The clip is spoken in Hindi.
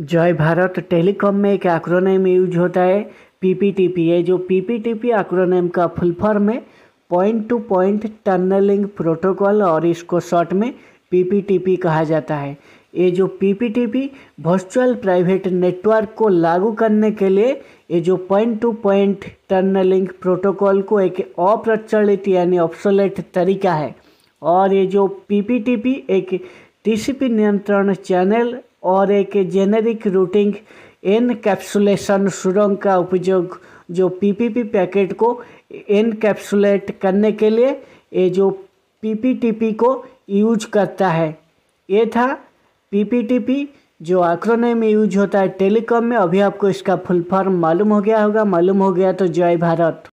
जय भारत टेलीकॉम में एक एक्रोनेम यूज होता है पीपीटीपी है जो पीपीटीपी एक्रोनेम का फुल फॉर्म है point to point tunneling protocol और इसको शॉर्ट में पीपीटीपी कहा जाता है ये जो पीपीटीपी वर्चुअल प्राइवेट नेटवर्क को लागू करने के लिए ये जो point to point tunneling protocol को एक अप्रचलित यानी ऑप्सोलेट तरीका है और ये जो पीपीटीपी एक टीसीपी नियंत्रण चैनल और एक जेनेरिक रूटिंग एन कैप्सुलेशन सुरंग का उपयोग जो पीपीपी पैकेट को एन कैप्सुलेट करने के लिए ये जो पीपीटीपी को यूज करता है ये था पीपीटीपी जो आक्रोन में यूज होता है टेलीकॉम में अभी आपको इसका फुल फॉर्म मालूम हो गया होगा मालूम हो गया तो जय भारत